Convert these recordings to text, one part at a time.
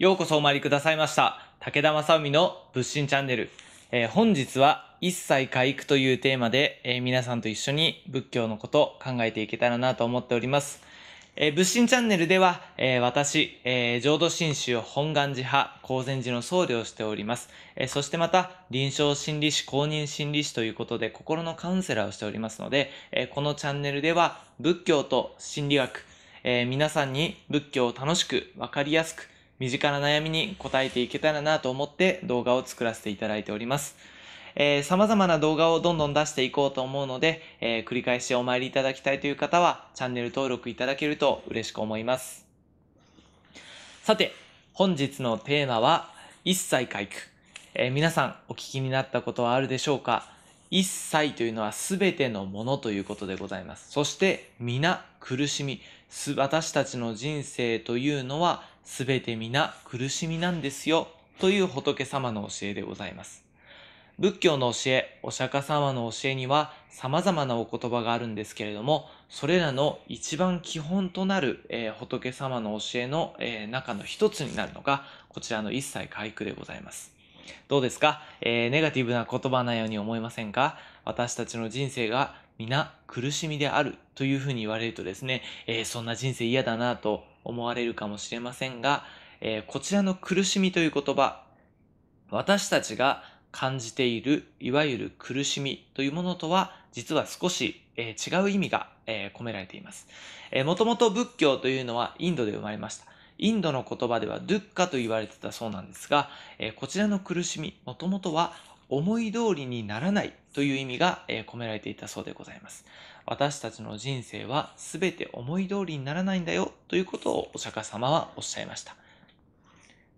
ようこそお参りくださいました。武田正海の物心チャンネル。えー、本日は一切回復というテーマで、えー、皆さんと一緒に仏教のこと考えていけたらなと思っております。えー、物心チャンネルでは、えー、私、えー、浄土真宗本願寺派高禅寺の僧侶をしております、えー、そしてまた臨床心理士公認心理士ということで心のカウンセラーをしておりますので、えー、このチャンネルでは仏教と心理学、えー、皆さんに仏教を楽しくわかりやすく身近な悩みに答えていけたらなと思って動画を作らせていただいております。えー、様々な動画をどんどん出していこうと思うので、えー、繰り返しお参りいただきたいという方は、チャンネル登録いただけると嬉しく思います。さて、本日のテーマは、一切回復。えー、皆さんお聞きになったことはあるでしょうか一切というのは全てのものということでございます。そして皆苦しみ。私たちの人生というのはすべて皆苦しみなんですよという仏様の教えでございます。仏教の教え、お釈迦様の教えには様々なお言葉があるんですけれども、それらの一番基本となる、えー、仏様の教えの、えー、中の一つになるのが、こちらの一切回句でございます。どうですか、えー、ネガティブな言葉なように思いませんか私たちの人生が皆苦しみであるというふうに言われるとですね、えー、そんな人生嫌だなと思われるかもしれませんが、えー、こちらの苦しみという言葉、私たちが感じているいわゆる苦しみというものとは実は少し、えー、違う意味が、えー、込められています。もともと仏教というのはインドで生まれました。インドの言葉ではドゥッカと言われてたそうなんですが、えこちらの苦しみ、もともとは思い通りにならないという意味が、え込められていたそうでございます。私たちの人生は全て思い通りにならないんだよということをお釈迦様はおっしゃいました。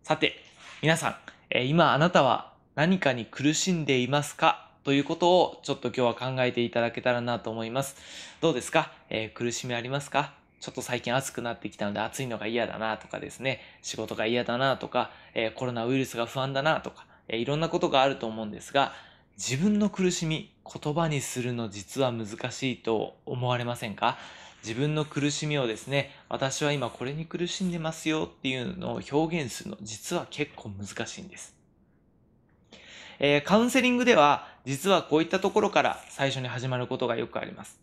さて、皆さん、え今あなたは何かに苦しんでいますかということをちょっと今日は考えていただけたらなと思います。どうですか、えー、苦しみありますかちょっと最近暑くなってきたので暑いのが嫌だなとかですね、仕事が嫌だなとか、えー、コロナウイルスが不安だなとか、えー、いろんなことがあると思うんですが、自分の苦しみ、言葉にするの実は難しいと思われませんか自分の苦しみをですね、私は今これに苦しんでますよっていうのを表現するの実は結構難しいんです。えー、カウンセリングでは実はこういったところから最初に始まることがよくあります。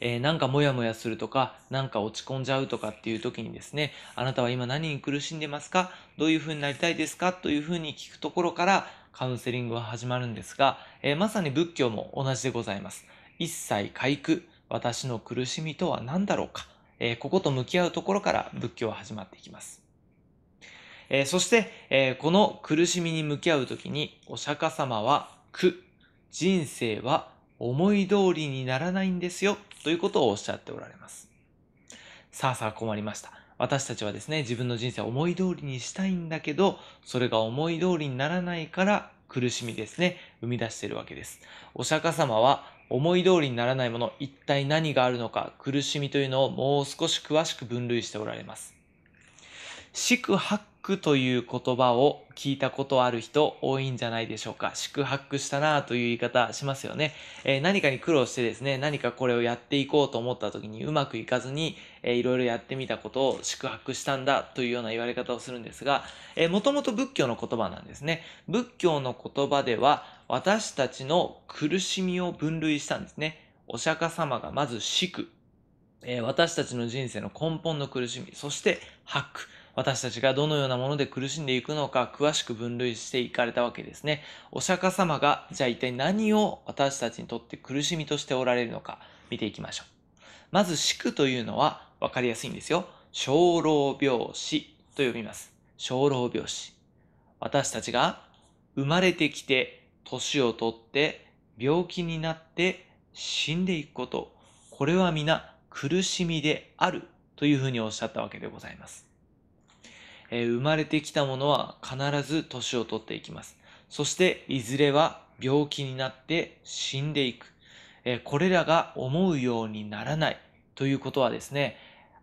えー、なんかモヤモヤするとか、なんか落ち込んじゃうとかっていう時にですね、あなたは今何に苦しんでますかどういうふうになりたいですかというふうに聞くところからカウンセリングは始まるんですが、えー、まさに仏教も同じでございます。一切回復、私の苦しみとは何だろうか、えー、ここと向き合うところから仏教は始まっていきます。えー、そして、えこの苦しみに向き合うときに、お釈迦様は苦、人生は思い通りにならないんですよ、ということをおっしゃっておられます。さあさあ困りました。私たちはですね、自分の人生を思い通りにしたいんだけど、それが思い通りにならないから苦しみですね、生み出しているわけです。お釈迦様は思い通りにならないもの、一体何があるのか、苦しみというのをもう少し詳しく分類しておられます。四苦八泊という言葉を聞いたことある人多いんじゃないでしょうか。宿泊したなという言い方しますよね、えー、何かに苦労してですね、何かこれをやっていこうと思った時にうまくいかずに、えー、いろいろやってみたことを宿泊したんだというような言われ方をするんですが、えー、もともと仏教の言葉なんですね。仏教の言葉では私たちの苦しみを分類したんですね。お釈迦様がまず宿、えー、私たちの人生の根本の苦しみ、そして白。私たちがどのようなもので苦しんでいくのか詳しく分類していかれたわけですね。お釈迦様がじゃあ一体何を私たちにとって苦しみとしておられるのか見ていきましょう。まず宿というのは分かりやすいんですよ。小老病死と呼びます。小老病死。私たちが生まれてきて、年をとって、病気になって死んでいくこと。これは皆苦しみであるというふうにおっしゃったわけでございます。えー、生まれてきたものは必ず年を取っていきます。そしていずれは病気になって死んでいく。えー、これらが思うようにならないということはですね、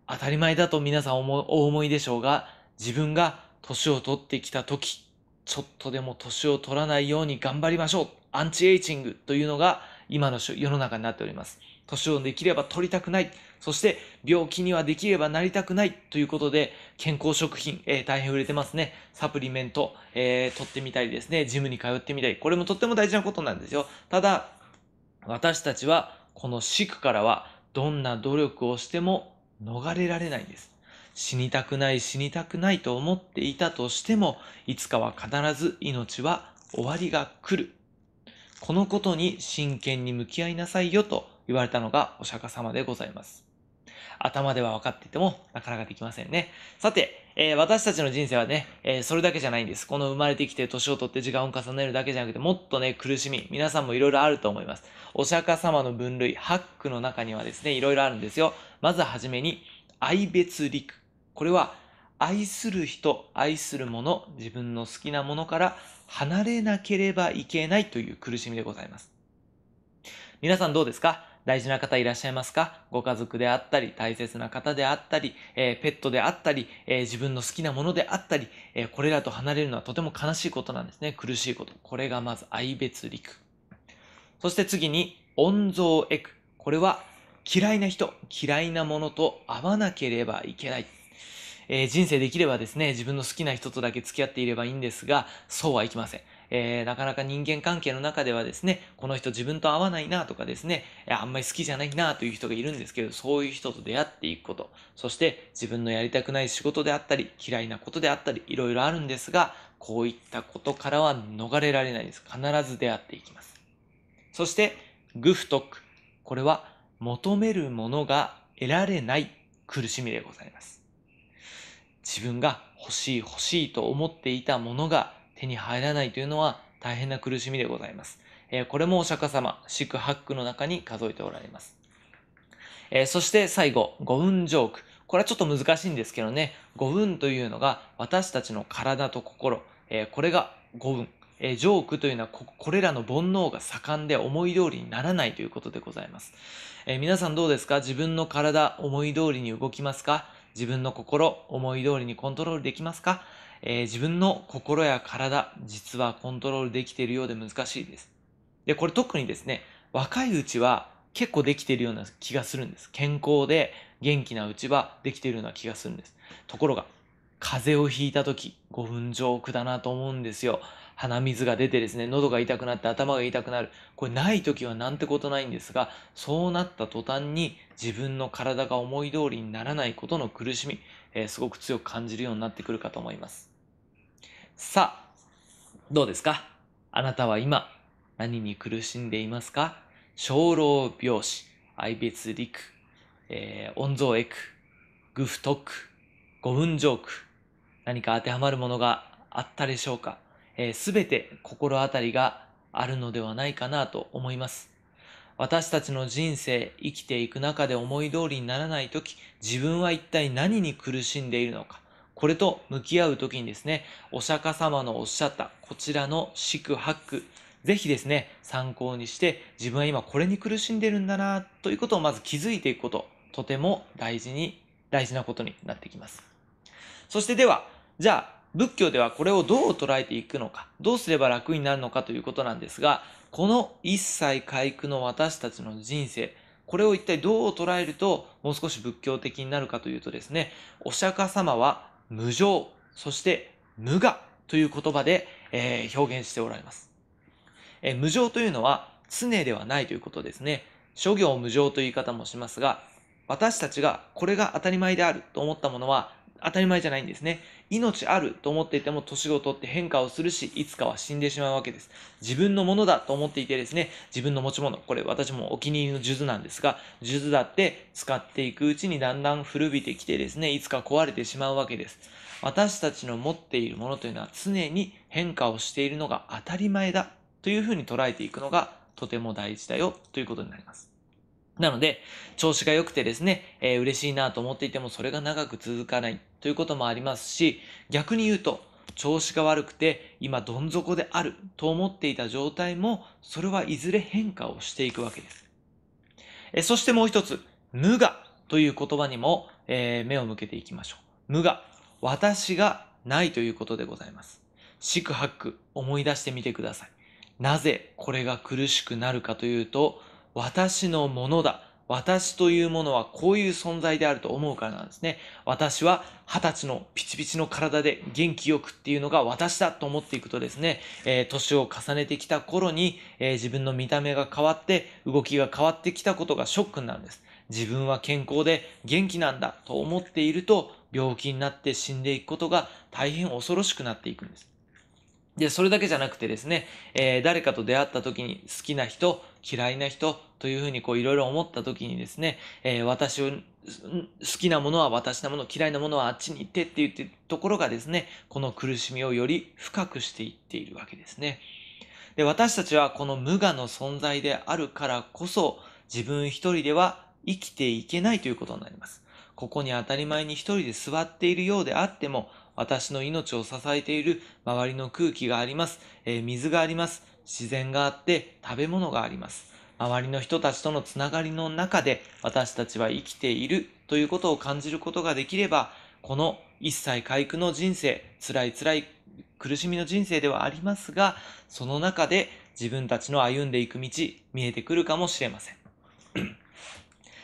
当たり前だと皆さんお思いでしょうが、自分が年を取ってきた時、ちょっとでも年を取らないように頑張りましょう。アンチエイチングというのが今の世の中になっております。年をできれば取りたくない。そして病気にはできればなりたくないということで、健康食品、えー、大変売れてますね。サプリメント、えー、取ってみたりですね、ジムに通ってみたり、これもとっても大事なことなんですよ。ただ、私たちはこの死苦からはどんな努力をしても逃れられないんです。死にたくない死にたくないと思っていたとしても、いつかは必ず命は終わりが来る。このことに真剣に向き合いなさいよと言われたのがお釈迦様でございます。頭では分かっていてもなかなかできませんね。さて、えー、私たちの人生はね、えー、それだけじゃないんです。この生まれてきて年を取って時間を重ねるだけじゃなくて、もっとね、苦しみ、皆さんもいろいろあると思います。お釈迦様の分類、ハックの中にはですね、いろいろあるんですよ。まずはじめに、愛別陸。これは、愛する人、愛するもの、自分の好きなものから離れなければいけないという苦しみでございます。皆さんどうですか大事な方いらっしゃいますかご家族であったり、大切な方であったり、えー、ペットであったり、えー、自分の好きなものであったり、えー、これらと離れるのはとても悲しいことなんですね。苦しいこと。これがまず愛別陸。そして次に、温蔵エク。これは嫌いな人、嫌いなものと会わなければいけない。えー、人生できればですね、自分の好きな人とだけ付き合っていればいいんですが、そうはいきません。えー、なかなか人間関係の中ではですね、この人自分と合わないなとかですね、あんまり好きじゃないなという人がいるんですけど、そういう人と出会っていくこと、そして自分のやりたくない仕事であったり、嫌いなことであったり、いろいろあるんですが、こういったことからは逃れられないです。必ず出会っていきます。そして、グフトック。これは求めるものが得られない苦しみでございます。自分が欲しい欲しいと思っていたものが手に入らないというのは大変な苦しみでございます。えこれもお釈迦様、四苦八苦の中に数えておられます。えそして最後、五運ジョーク。これはちょっと難しいんですけどね、五運というのが私たちの体と心、えこれが五運。えジョークというのはこれらの煩悩が盛んで思い通りにならないということでございます。え皆さんどうですか自分の体思い通りに動きますか自分の心思い通りにコントロールできますかえー、自分の心や体、実はコントロールできているようで難しいです。で、これ特にですね、若いうちは結構できているような気がするんです。健康で元気なうちはできているような気がするんです。ところが、風邪をひいた時、5分上ョだなと思うんですよ。鼻水が出てですね、喉が痛くなって頭が痛くなる。これない時はなんてことないんですが、そうなった途端に自分の体が思い通りにならないことの苦しみ、えー、すごく強く感じるようになってくるかと思います。さあ、どうですかあなたは今、何に苦しんでいますか小老病死、愛別陸、えー、蔵像エク、グフトク、五分ジョーク、何か当てはまるものがあったでしょうかすべ、えー、て心当たりがあるのではないかなと思います。私たちの人生、生きていく中で思い通りにならないとき、自分は一体何に苦しんでいるのか、これと向き合う時にですね、お釈迦様のおっしゃったこちらの四苦八苦、ぜひですね、参考にして自分は今これに苦しんでるんだなということをまず気づいていくこと、とても大事に、大事なことになってきます。そしてでは、じゃあ仏教ではこれをどう捉えていくのか、どうすれば楽になるのかということなんですが、この一切回復の私たちの人生、これを一体どう捉えるともう少し仏教的になるかというとですね、お釈迦様は無常、そして無我という言葉で、えー、表現しておられます、えー、無常というのは常ではないということですね。諸行無常という言い方もしますが、私たちがこれが当たり前であると思ったものは当たり前じゃないんですね。命あると思っていても年ごとって変化をするし、いつかは死んでしまうわけです。自分のものだと思っていてですね、自分の持ち物、これ私もお気に入りの数珠なんですが、数珠だって使っていくうちにだんだん古びてきてですね、いつか壊れてしまうわけです。私たちの持っているものというのは常に変化をしているのが当たり前だというふうに捉えていくのがとても大事だよということになります。なので、調子が良くてですね、えー、嬉しいなと思っていてもそれが長く続かない。ということもありますし、逆に言うと、調子が悪くて今どん底であると思っていた状態も、それはいずれ変化をしていくわけです。えそしてもう一つ、無我という言葉にも、えー、目を向けていきましょう。無我、私がないということでございます。四苦八苦思い出してみてください。なぜこれが苦しくなるかというと、私のものだ。私というものはこういう存在であると思うからなんですね。私は二十歳のピチピチの体で元気よくっていうのが私だと思っていくとですね、えー、年を重ねてきた頃に、えー、自分の見た目が変わって動きが変わってきたことがショックになるんです。自分は健康で元気なんだと思っていると病気になって死んでいくことが大変恐ろしくなっていくんです。で、それだけじゃなくてですね、えー、誰かと出会った時に好きな人、嫌いな人というふうにこういろいろ思った時にですね、えー、私を好きなものは私のもの、嫌いなものはあっちに行ってって言ってところがですね、この苦しみをより深くしていっているわけですね。で、私たちはこの無我の存在であるからこそ自分一人では生きていけないということになります。ここに当たり前に一人で座っているようであっても、私の命を支えている周りの空気があります。えー、水があります。自然があって食べ物があります。周りの人たちとのつながりの中で私たちは生きているということを感じることができれば、この一切回復の人生、辛い辛い苦しみの人生ではありますが、その中で自分たちの歩んでいく道、見えてくるかもしれません。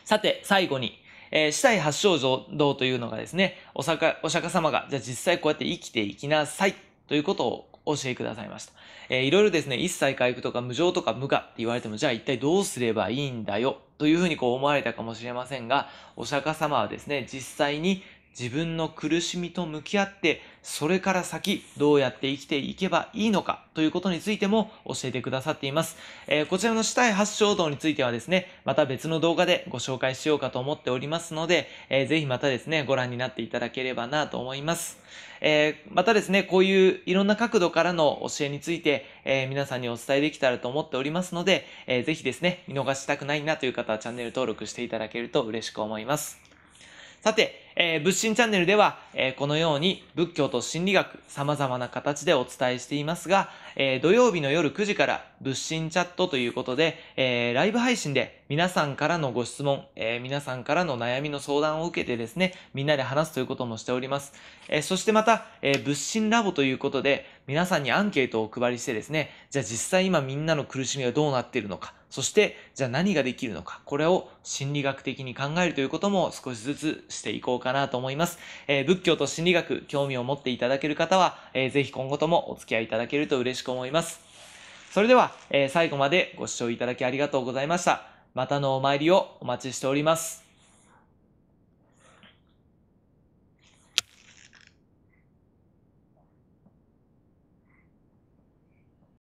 さて、最後にえー、死体発症状道というのがですね、お釈迦様が、じゃあ実際こうやって生きていきなさいということを教えくださいました。えー、いろいろですね、一切回復とか無常とか無我って言われても、じゃあ一体どうすればいいんだよというふうにこう思われたかもしれませんが、お釈迦様はですね、実際に自分の苦しみと向き合って、それから先、どうやって生きていけばいいのかということについても教えてくださっています。えー、こちらの死体発症道についてはですね、また別の動画でご紹介しようかと思っておりますので、えー、ぜひまたですね、ご覧になっていただければなと思います。えー、またですね、こういういろんな角度からの教えについて、えー、皆さんにお伝えできたらと思っておりますので、えー、ぜひですね、見逃したくないなという方はチャンネル登録していただけると嬉しく思います。さて、えー、心チャンネルでは、えー、このように仏教と心理学様々な形でお伝えしていますが、えー、土曜日の夜9時から仏心チャットということで、えー、ライブ配信で皆さんからのご質問、えー、皆さんからの悩みの相談を受けてですね、みんなで話すということもしております。えー、そしてまた、えー、仏心ラボということで、皆さんにアンケートをお配りしてですね、じゃあ実際今みんなの苦しみはどうなっているのか、そしてじゃあ何ができるのか、これを心理学的に考えるということも少しずつしていこうかなと思います。えー、仏教と心理学、興味を持っていただける方は、えー、ぜひ今後ともお付き合いいただけると嬉しく思います。それでは、えー、最後までご視聴いただきありがとうございました。またのお参りをお待ちしております。